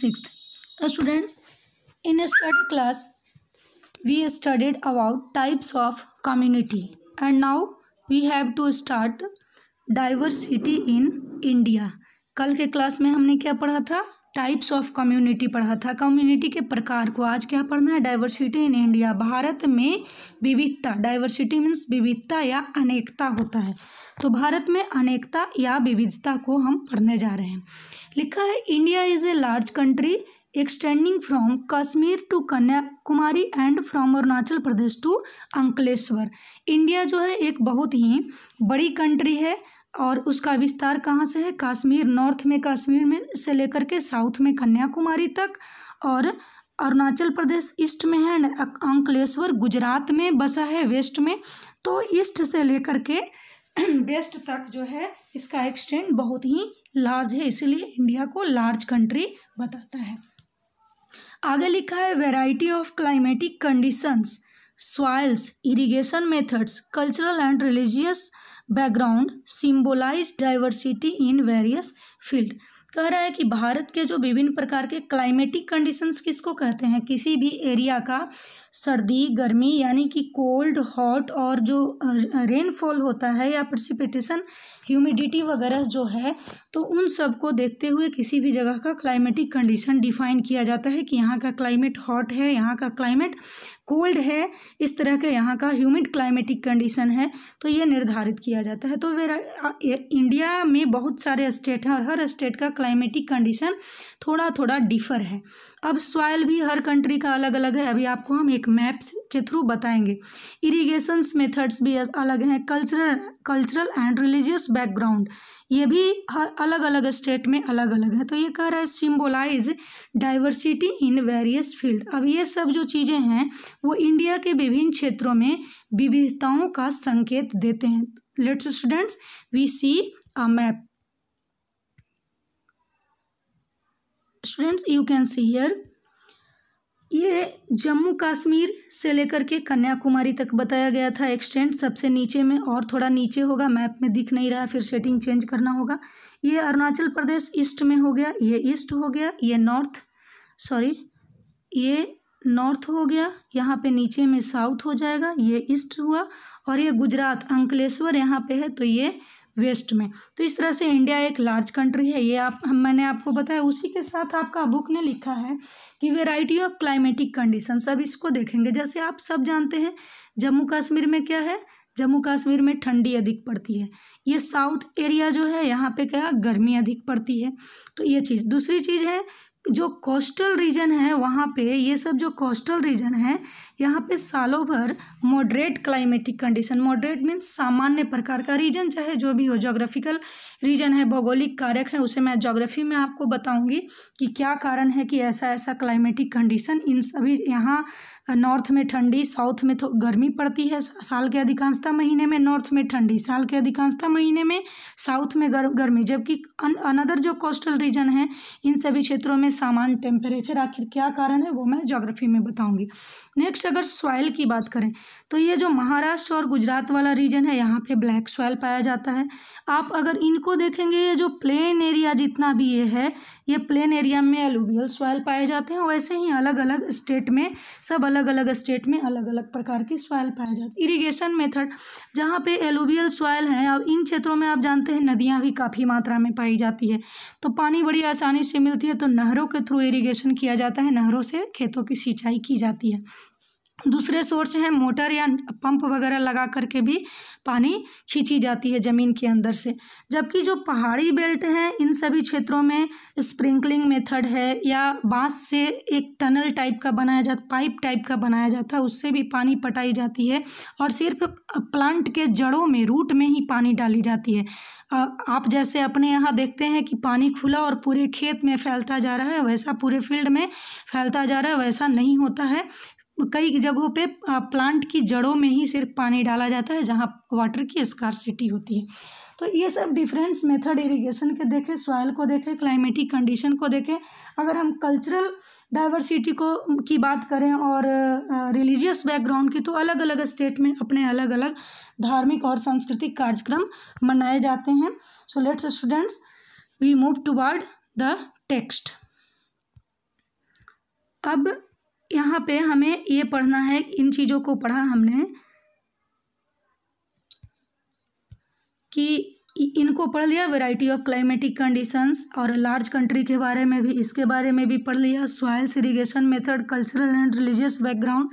six students in study class we studied about types of community and now we have to start diversity in India कल के class में हमने क्या पढ़ा था टाइप्स ऑफ कम्युनिटी पढ़ा था कम्युनिटी के प्रकार को आज क्या पढ़ना है डाइवर्सिटी इन इंडिया भारत में विविधता डाइवर्सिटी मीन्स विविधता या अनेकता होता है तो भारत में अनेकता या विविधता को हम पढ़ने जा रहे हैं लिखा है India is a large country extending from Kashmir to Kanyakumari and from Arunachal Pradesh to Ankleshwar India जो है एक बहुत ही बड़ी कंट्री है और उसका विस्तार कहाँ से है कश्मीर नॉर्थ में कश्मीर में से लेकर के साउथ में कन्याकुमारी तक और अरुणाचल प्रदेश ईस्ट में है अंकलेश्वर गुजरात में बसा है वेस्ट में तो ईस्ट से लेकर के वेस्ट तक जो है इसका एक्सटेंड बहुत ही लार्ज है इसीलिए इंडिया को लार्ज कंट्री बताता है आगे लिखा है variety of climatic conditions soils irrigation methods cultural and religious background symbolize diversity in various field कह रहा है कि भारत के जो विभिन्न प्रकार के क्लाइमेटिक कंडीशंस किसको कहते हैं किसी भी एरिया का सर्दी गर्मी यानी कि कोल्ड हॉट और जो रेनफॉल होता है या प्रसिपिटेशन ह्यूमिडिटी वगैरह जो है तो उन सब को देखते हुए किसी भी जगह का क्लाइमेटिक कंडीशन डिफाइन किया जाता है कि यहाँ का क्लाइमेट हॉट है यहाँ का क्लाइमेट कोल्ड है इस तरह के यहाँ का ह्यूमिड क्लाइमेटिक कंडीशन है तो ये निर्धारित किया जाता है तो वेरा इंडिया में बहुत सारे स्टेट हैं और हर स्टेट का क्लाइमेटिक कंडीशन थोड़ा थोड़ा डिफर है अब सॉयल भी हर कंट्री का अलग अलग है अभी आपको हम एक मैप्स के थ्रू बताएंगे इरीगेशन्स मेथड्स भी अलग हैं cultural cultural and religious background ये भी हर अलग अलग स्टेट में अलग अलग है तो ये कह रहा है symbolize diversity in various field अब ये सब जो चीज़ें हैं वो इंडिया के विभिन्न क्षेत्रों में विविधताओं का संकेत देते हैं let's students we see a map students you can see here ये जम्मू कश्मीर से लेकर के कन्याकुमारी तक बताया गया था एक्सटेंट सबसे नीचे में और थोड़ा नीचे होगा मैप में दिख नहीं रहा फिर सेटिंग चेंज करना होगा ये अरुणाचल प्रदेश ईस्ट में हो गया ये ईस्ट हो गया ये नॉर्थ सॉरी ये नॉर्थ हो गया यहाँ पे नीचे में साउथ हो जाएगा ये ईस्ट हुआ और ये गुजरात अंकलेश्वर यहाँ पे है तो ये वेस्ट में तो इस तरह से इंडिया एक लार्ज कंट्री है ये आप मैंने आपको बताया उसी के साथ आपका बुक ने लिखा है कि वेराइटी ऑफ क्लाइमेटिक कंडीशन सब इसको देखेंगे जैसे आप सब जानते हैं जम्मू कश्मीर में क्या है जम्मू कश्मीर में ठंडी अधिक पड़ती है ये साउथ एरिया जो है यहाँ पे क्या गर्मी अधिक पड़ती है तो ये चीज़ दूसरी चीज़ है जो कोस्टल रीजन है वहाँ पे ये सब जो कोस्टल रीजन है यहाँ पे सालों भर moderate climatic condition moderate means सामान्य प्रकार का रीजन चाहे जो भी हो जोग्राफिकल रीजन है भौगोलिक कारक है उसे मैं जोग्राफी में आपको बताऊंगी कि क्या कारण है कि ऐसा ऐसा क्लाइमेटिक कंडीशन इन सभी यहाँ नॉर्थ में ठंडी साउथ में तो गर्मी पड़ती है साल के अधिकांशता महीने में नॉर्थ में ठंडी साल के अधिकांशता महीने में साउथ में गर, गर्मी जबकि अन, अनदर जो कोस्टल रीजन है इन सभी क्षेत्रों में सामान्य टेम्परेचर आखिर क्या कारण है वो मैं ज्योग्राफी में बताऊँगी नेक्स्ट अगर सॉइल की बात करें तो ये जो महाराष्ट्र और गुजरात वाला रीजन है यहाँ पे ब्लैक सॉइल पाया जाता है आप अगर इनको देखेंगे ये जो प्लेन एरिया जितना भी ये है ये प्लेन एरिया में एलुवियल सॉयल पाए जाते हैं वैसे ही अलग अलग स्टेट में सब अलग अलग स्टेट में अलग अलग प्रकार की सॉयल पाए जाती हैं इरीगेशन मेथड जहाँ पर एलुवियल सॉइल है अब इन क्षेत्रों में आप जानते हैं नदियाँ भी काफ़ी मात्रा में पाई जाती है तो पानी बड़ी आसानी से मिलती है तो नहरों के थ्रू इरीगेशन किया जाता है नहरों से खेतों की सिंचाई की जाती है दूसरे सोर्स हैं मोटर या पंप वगैरह लगा करके भी पानी खींची जाती है ज़मीन के अंदर से जबकि जो पहाड़ी बेल्ट हैं इन सभी क्षेत्रों में स्प्रिंकलिंग मेथड है या बांस से एक टनल टाइप का बनाया जाता पाइप टाइप का बनाया जाता है उससे भी पानी पटाई जाती है और सिर्फ प्लांट के जड़ों में रूट में ही पानी डाली जाती है आप जैसे अपने यहाँ देखते हैं कि पानी खुला और पूरे खेत में फैलता जा रहा है वैसा पूरे फील्ड में फैलता जा रहा है वैसा नहीं होता है कई जगहों पे प्लांट की जड़ों में ही सिर्फ पानी डाला जाता है जहाँ वाटर की स्कारसिटी होती है तो ये सब डिफरेंस मेथड इरिगेशन के देखें सॉयल को देखें क्लाइमेटिक कंडीशन को देखें अगर हम कल्चरल डाइवर्सिटी को की बात करें और रिलीजियस बैकग्राउंड की तो अलग अलग स्टेट में अपने अलग अलग धार्मिक और सांस्कृतिक कार्यक्रम मनाए जाते हैं so let's students we move toward the text अब यहाँ पे हमें ये पढ़ना है इन चीज़ों को पढ़ा हमने कि इनको पढ़ लिया वैरायटी ऑफ क्लाइमेटिक कंडीशंस और लार्ज कंट्री के बारे में भी इसके बारे में भी पढ़ लिया soils irrigation method cultural and religious background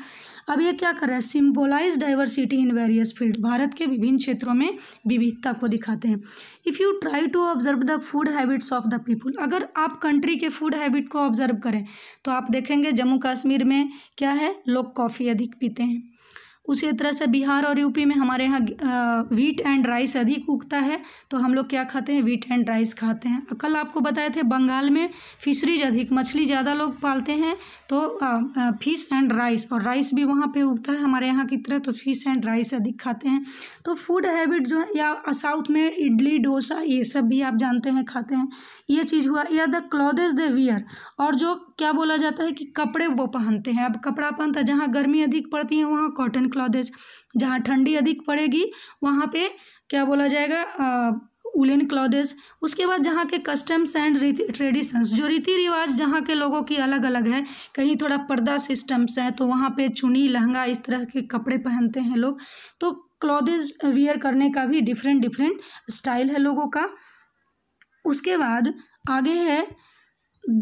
अब ये क्या कर रहा है symbolize diversity in various field Bharat के विभिन्न क्षेत्रों में विविधता को दिखाते हैं if you try to observe the food habits of the people अगर आप कंट्री के फूड हैबिट को ऑब्जर्व करें तो आप देखेंगे जम्मू कश्मीर में क्या है लोग कॉफ़ी अधिक पीते हैं उसी तरह से बिहार और यूपी में हमारे यहाँ वीट एंड राइस अधिक उगता है तो हम लोग क्या खाते हैं वीट एंड राइस खाते हैं कल आपको बताए थे बंगाल में फिशरीज अधिक मछली ज़्यादा लोग पालते हैं तो फिश एंड राइस और राइस भी वहाँ पे उगता है हमारे यहाँ की तरह तो फिश एंड राइस अधिक खाते हैं तो फूड हैबिट जो है या साउथ में इडली डोसा ये सब भी आप जानते हैं खाते हैं ये चीज़ हुआ या द क्लॉदेज द वियर और जो क्या बोला जाता है कि कपड़े वो पहनते हैं अब कपड़ा पहनता है जहाँ गर्मी अधिक पड़ती है वहाँ कॉटन क्लॉथेज जहाँ ठंडी अधिक पड़ेगी वहाँ पे क्या बोला जाएगा उलेन क्लॉदेज उसके बाद जहाँ के कस्टम्स एंड ट्रेडिशंस जो रीति रिवाज जहाँ के लोगों की अलग अलग है कहीं थोड़ा पर्दा सिस्टम्स हैं तो वहाँ पे चुनी लहंगा इस तरह के कपड़े पहनते हैं लोग तो क्लॉदेज वियर करने का भी डिफरेंट डिफरेंट स्टाइल है लोगों का उसके बाद आगे है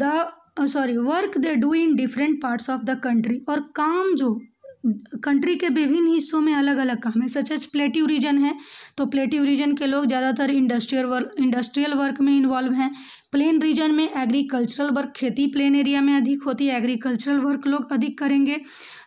the sorry work they do in different parts of the country और काम जो कंट्री के विभिन्न हिस्सों में अलग अलग काम है सच एच प्लेटिव रीजन है तो प्लेटिव रीजन के लोग ज़्यादातर इंडस्ट्रियल वर्क इंडस्ट्रियल वर्क में इन्वॉल्व हैं प्लेन रीजन में एग्रीकल्चरल वर्क खेती प्लेन एरिया में अधिक होती है एग्रीकल्चरल वर्क लोग अधिक करेंगे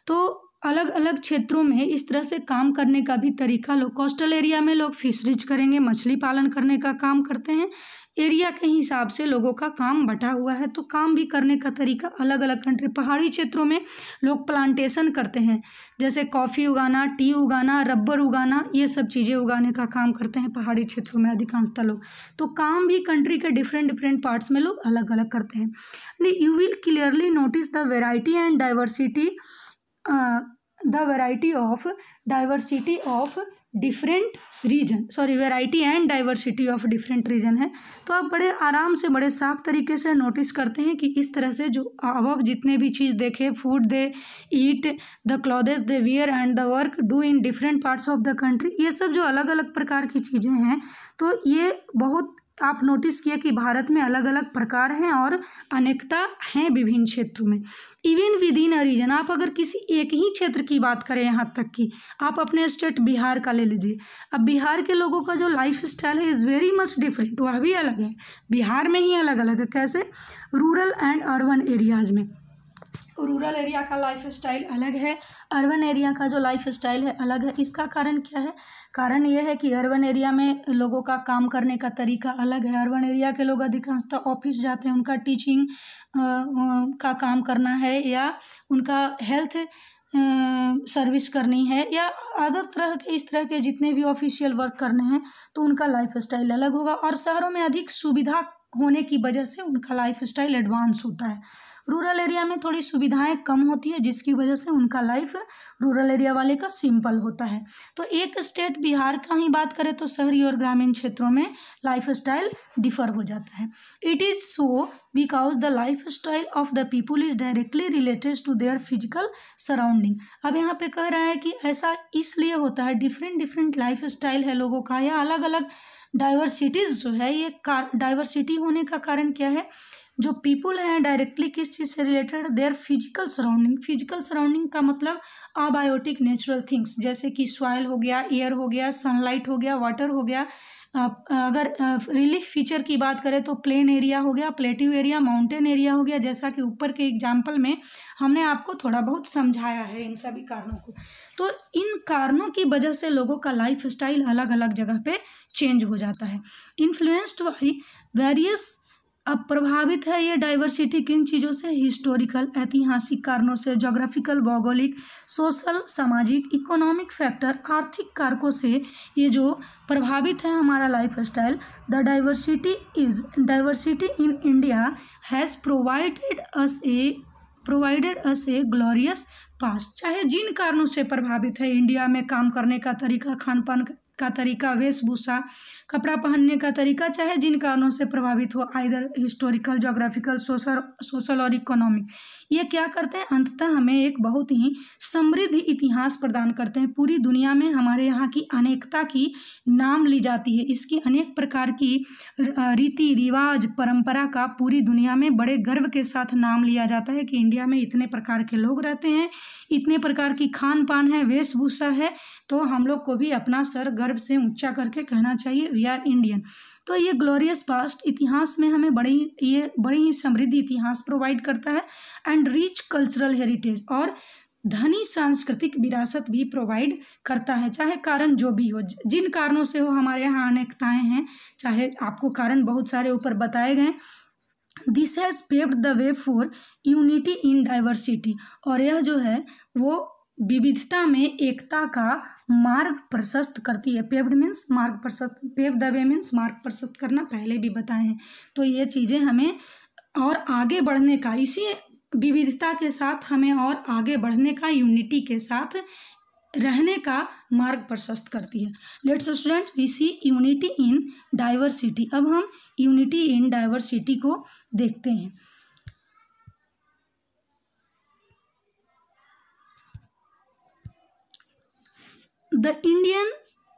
तो अलग अलग क्षेत्रों में इस तरह से काम करने का भी तरीका लोग कोस्टल एरिया में लोग फिशरीज करेंगे मछली पालन करने का काम करते हैं एरिया के हिसाब से लोगों का काम बटा हुआ है तो काम भी करने का तरीका अलग अलग कंट्री पहाड़ी क्षेत्रों में लोग प्लांटेशन करते हैं जैसे कॉफ़ी उगाना टी उगाना रबर उगाना ये सब चीज़ें उगाने का काम करते हैं पहाड़ी क्षेत्रों में अधिकांशतः लोग तो काम भी कंट्री के डिफरेंट डिफरेंट पार्ट्स में लोग अलग अलग करते हैं you will clearly notice the variety and diversity the variety of diversity of different region sorry variety and diversity of different region है तो आप बड़े आराम से बड़े साफ तरीके से नोटिस करते हैं कि इस तरह से जो अब जितने भी चीज़ देखे food they eat the clothes they wear and the work do in different parts of the country ये सब जो अलग अलग प्रकार की चीज़ें हैं तो ये बहुत आप नोटिस किया कि भारत में अलग अलग प्रकार हैं और अनेकता हैं विभिन्न क्षेत्रों में even within a region आप अगर किसी एक ही क्षेत्र की बात करें यहाँ तक कि आप अपने स्टेट बिहार का ले लीजिए अब बिहार के लोगों का जो लाइफ स्टाइल है इज़ वेरी मच डिफरेंट वह भी अलग है बिहार में ही अलग अलग है कैसे रूरल एंड अर्बन एरियाज़ में रूरल एरिया का लाइफ स्टाइल अलग है अर्बन एरिया का जो लाइफ स्टाइल है अलग है इसका कारण क्या है कारण यह है कि अर्बन एरिया में लोगों का काम करने का तरीका अलग है अर्बन एरिया के लोग अधिकांशतः ऑफिस जाते हैं उनका टीचिंग का काम करना है या उनका हेल्थ सर्विस करनी है या अदर तरह के इस तरह के जितने भी ऑफिशियल वर्क करने हैं तो उनका लाइफ स्टाइल अलग होगा और शहरों में अधिक सुविधा होने की वजह से उनका लाइफ स्टाइल एडवांस होता है रूरल एरिया में थोड़ी सुविधाएं कम होती है जिसकी वजह से उनका लाइफ रूरल एरिया वाले का सिंपल होता है तो एक स्टेट बिहार का ही बात करें तो शहरी और ग्रामीण क्षेत्रों में लाइफ स्टाइल डिफर हो जाता है it is so because the lifestyle of the people is directly related to their physical surrounding अब यहाँ पे कह रहा है कि ऐसा इसलिए होता है डिफरेंट डिफरेंट लाइफ स्टाइल है लोगों का या अलग अलग डाइवर्सिटीज़ जो है ये डाइवर्सिटी होने का कारण क्या है जो पीपल हैं डायरेक्टली किस चीज़ से related their physical surrounding physical surrounding का मतलब अबायोटिक नेचुरल थिंग्स जैसे कि सॉयल हो गया एयर हो गया सनलाइट हो गया वाटर हो गया अगर रिलीफ फीचर की बात करें तो प्लेन एरिया हो गया प्लेटिव एरिया माउंटेन एरिया हो गया जैसा कि ऊपर के एग्जाम्पल में हमने आपको थोड़ा बहुत समझाया है इन सभी कारणों को तो इन कारणों की वजह से लोगों का लाइफ स्टाइल अलग अलग जगह पे चेंज हो जाता है इन्फ्लुएंस्ड बाई वेरियस अब प्रभावित है ये डाइवर्सिटी किन चीज़ों से हिस्टोरिकल ऐतिहासिक कारणों से जोग्राफिकल भौगोलिक सोशल सामाजिक इकोनॉमिक फैक्टर आर्थिक कारकों से ये जो प्रभावित है हमारा lifestyle the diversity is diversity in India has provided us a provided us a glorious past चाहे जिन कारणों से प्रभावित है इंडिया में काम करने का तरीका खान पान का का तरीका वेशभूषा कपड़ा पहनने का तरीका चाहे जिन कारणों से प्रभावित हो either historical geographical social social और इकोनॉमिक ये क्या करते हैं अंततः हमें एक बहुत ही समृद्ध इतिहास प्रदान करते हैं पूरी दुनिया में हमारे यहाँ की अनेकता की नाम ली जाती है इसकी अनेक प्रकार की रीति रिवाज परंपरा का पूरी दुनिया में बड़े गर्व के साथ नाम लिया जाता है कि इंडिया में इतने प्रकार के लोग रहते हैं इतने प्रकार की खान पान है वेशभूषा है तो हम लोग को भी अपना सर गर्व गर्व से ऊंचा करके कहना चाहिए वी आर इंडियन तो ये ग्लोरियस पास्ट इतिहास में हमें बड़ी ये बड़ी ही समृद्ध इतिहास प्रोवाइड करता है एंड रिच कल्चरल हेरिटेज और धनी सांस्कृतिक विरासत भी प्रोवाइड करता है चाहे कारण जो भी हो जिन कारणों से हो हमारे यहाँ अनेकताएँ हैं चाहे आपको कारण बहुत सारे ऊपर बताए गए this has paved the way for unity in diversity और यह जो है वो विविधता में एकता का मार्ग प्रशस्त करती है पेव्ड मीन्स मार्ग प्रशस्त पेव द वे मीन्स मार्ग प्रशस्त करना पहले भी बताए हैं तो ये चीज़ें हमें और आगे बढ़ने का इसी विविधता के साथ हमें और आगे बढ़ने का यूनिटी के साथ रहने का मार्ग प्रशस्त करती है let's student we see unity in diversity अब हम यूनिटी इन डाइवर्सिटी को देखते हैं the Indian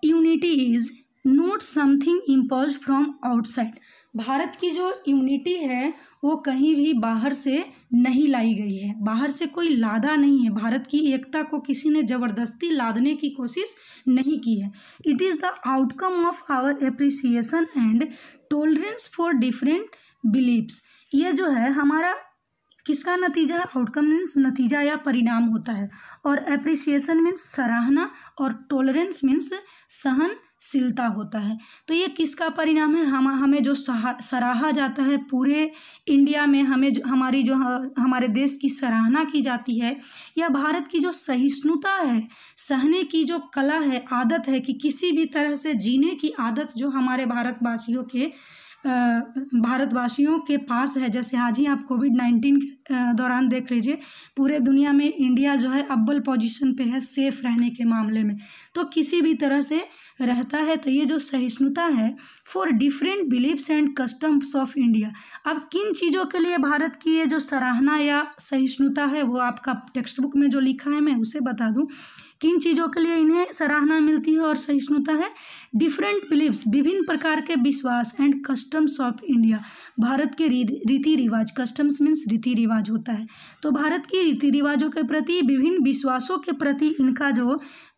unity is not something impose from outside Bharat की जो यूनिटी है वो कहीं भी बाहर से नहीं लाई गई है बाहर से कोई लादा नहीं है भारत की एकता को किसी ने ज़बरदस्ती लादने की कोशिश नहीं की है it is the outcome of our appreciation and tolerance for different believes ये जो है हमारा किसका नतीजा आउटकम मीन्स नतीजा या परिणाम होता है और एप्रिसिएशन मीन्स सराहना और टॉलरेंस मीन्स सहनशीलता होता है तो ये किसका परिणाम है हम हमें जो सराहा जाता है पूरे इंडिया में हमें जो हमारी जो हमारे देश की सराहना की जाती है या भारत की जो सहिष्णुता है सहने की जो कला है आदत है कि किसी भी तरह से जीने की आदत जो हमारे भारतवासियों के भारतवासियों के पास है जैसे ही आप कोविड नाइन्टीन के दौरान देख लीजिए पूरे दुनिया में इंडिया जो है अव्वल पोजीशन पे है सेफ रहने के मामले में तो किसी भी तरह से रहता है तो ये जो सहिष्णुता है for different believes and customs of India अब किन चीज़ों के लिए भारत की ये जो सराहना या सहिष्णुता है वो आपका टेक्स्ट बुक में जो लिखा है मैं उसे बता दूँ किन चीज़ों के लिए इन्हें सराहना मिलती है और सहिष्णुता है डिफरेंट बिलीव्स विभिन्न प्रकार के विश्वास and customs of India Bharat के रीति रिवाज कस्टम्स मीन्स रीति रिवाज होता है तो भारत की रीति रिवाजों के प्रति विभिन्न विश्वासों के प्रति इनका जो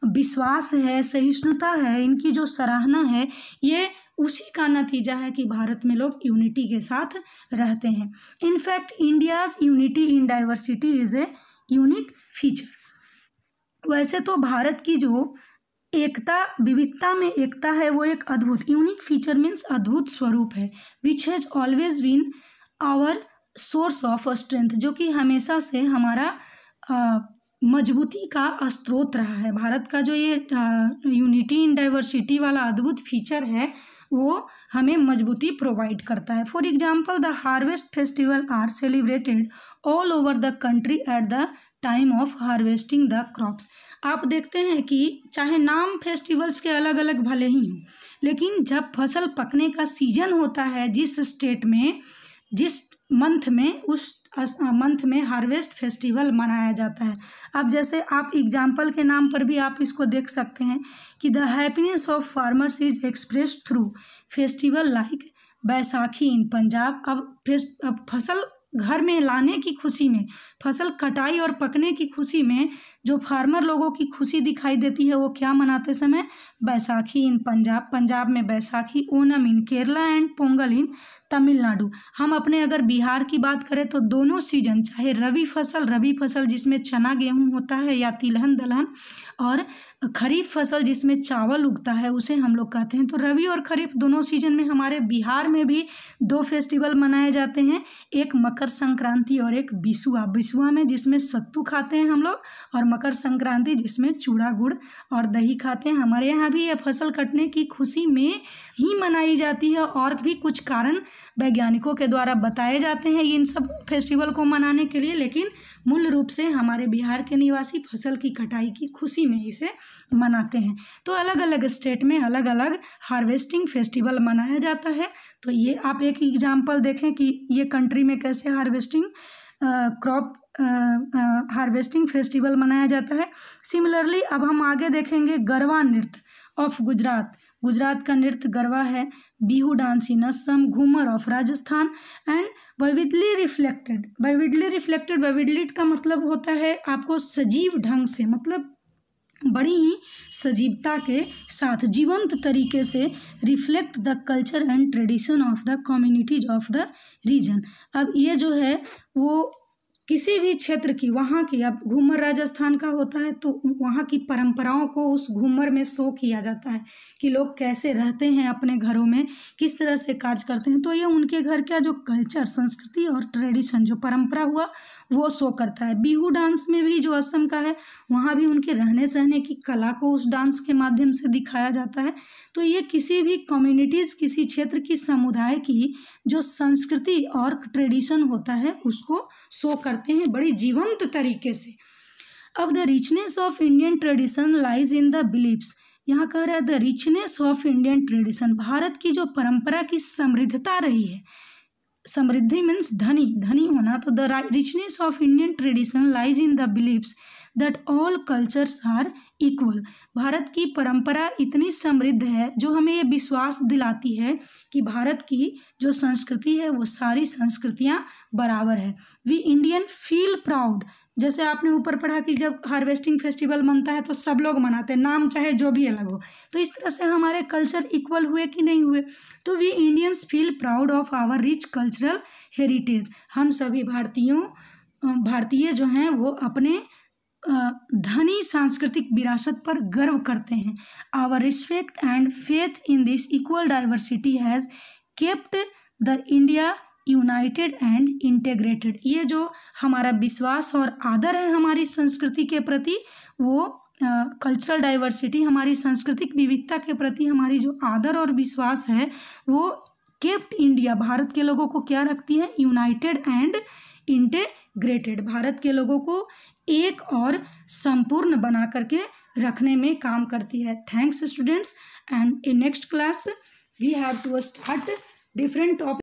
विश्वास है सहिष्णुता है इनकी जो सराहना है ये उसी का नतीजा है कि भारत में लोग यूनिटी के साथ रहते हैं in fact India's unity in diversity is a unique feature वैसे तो भारत की जो एकता विविधता में एकता है वो एक अद्भुत यूनिक फीचर मीन्स अद्भुत स्वरूप है which has always been our source of strength जो कि हमेशा से हमारा मजबूती का स्रोत रहा है भारत का जो ये यूनिटी इन डाइवर्सिटी वाला अद्भुत फीचर है वो हमें मजबूती प्रोवाइड करता है for example the harvest festivals are celebrated all over the country at the time of harvesting the crops आप देखते हैं कि चाहे नाम फेस्टिवल्स के अलग अलग भले ही हों लेकिन जब फसल पकने का सीजन होता है जिस स्टेट में जिस मंथ में उस मंथ में हार्वेस्ट फेस्टिवल मनाया जाता है अब जैसे आप एग्जाम्पल के नाम पर भी आप इसको देख सकते हैं कि the happiness of farmers is express through festival like Baisakhi in Punjab अब अब फसल घर में लाने की खुशी में फसल कटाई और पकने की खुशी में जो फार्मर लोगों की खुशी दिखाई देती है वो क्या मनाते समय बैसाखी इन पंजाब पंजाब में Baisakhi Onam in Kerala and Pongal in Tamil Nadu हम अपने अगर बिहार की बात करें तो दोनों सीजन चाहे रवि फसल रबी फसल जिसमें चना गेहूँ होता है या तिलहन दलहन और खरीफ फसल जिसमें चावल उगता है उसे हम लोग कहते हैं तो रवि और खरीफ दोनों सीजन में हमारे बिहार में भी दो फेस्टिवल मनाए जाते हैं एक मकर संक्रांति और एक बिसुआ बिसुआ में जिसमें सत्तू खाते हैं हम लोग और मकर संक्रांति जिसमें चूड़ा गुड़ और दही खाते हैं हमारे यहाँ भी यह फसल कटने की खुशी में ही मनाई जाती है और भी कुछ कारण वैज्ञानिकों के द्वारा बताए जाते हैं इन सब फेस्टिवल को मनाने के लिए लेकिन मूल रूप से हमारे बिहार के निवासी फसल की कटाई की खुशी में इसे मनाते हैं तो अलग अलग स्टेट में अलग अलग हार्वेस्टिंग फेस्टिवल मनाया जाता है तो ये आप एक एग्जाम्पल देखें कि ये कंट्री में कैसे हार्वेस्टिंग क्रॉप हार्वेस्टिंग फेस्टिवल मनाया जाता है सिमिलरली अब हम आगे देखेंगे गरवा नृत्य ऑफ गुजरात गुजरात का नृत्य गरवा है Bihu dance in Assam Ghoomar of Rajasthan and vividly reflected vividly reflected vividly का मतलब होता है आपको सजीव ढंग से मतलब बड़ी ही सजीवता के साथ जीवंत तरीके से reflect the culture and tradition of the communities of the region अब ये जो है वो किसी भी क्षेत्र की वहाँ की अब घूमर राजस्थान का होता है तो वहाँ की परंपराओं को उस घूमर में शो किया जाता है कि लोग कैसे रहते हैं अपने घरों में किस तरह से कार्य करते हैं तो ये उनके घर का जो कल्चर संस्कृति और ट्रेडिशन जो परंपरा हुआ वो शो करता है बिहू डांस में भी जो असम का है वहाँ भी उनके रहने सहने की कला को उस डांस के माध्यम से दिखाया जाता है तो ये किसी भी कम्युनिटीज़ किसी क्षेत्र की समुदाय की जो संस्कृति और ट्रेडिशन होता है उसको शो करते हैं बड़ी जीवंत तरीके से अब the richness of Indian tradition lies in the believes यहाँ कह रहा है the richness of Indian tradition Bharat की जो परंपरा की समृद्धता रही है समृद्धि मीन्स धनी धनी होना तो the richness of Indian tradition lies in the believes that all cultures are equal Bharat की परंपरा इतनी समृद्ध है जो हमें ये विश्वास दिलाती है कि भारत की जो संस्कृति है वो सारी संस्कृतियाँ बराबर है वी इंडियन फील प्राउड जैसे आपने ऊपर पढ़ा कि जब हार्वेस्टिंग फेस्टिवल मनता है तो सब लोग मनाते हैं नाम चाहे जो भी अलग हो तो इस तरह से हमारे कल्चर इक्वल हुए कि नहीं हुए तो we Indians feel proud of our rich cultural heritage हम सभी भारतीयों भारतीय जो हैं वो अपने धनी सांस्कृतिक विरासत पर गर्व करते हैं our respect and faith in this equal diversity has kept the India united and integrated ये जो हमारा विश्वास और आदर है हमारी संस्कृति के प्रति वो कल्चरल uh, डाइवर्सिटी हमारी सांस्कृतिक विविधता के प्रति हमारी जो आदर और विश्वास है वो केप्ट इंडिया भारत के लोगों को क्या रखती है यूनाइटेड एंड इंटेग्रेटेड भारत के लोगों को एक और संपूर्ण बना करके रखने में काम करती है thanks students and in next class we have to start different topic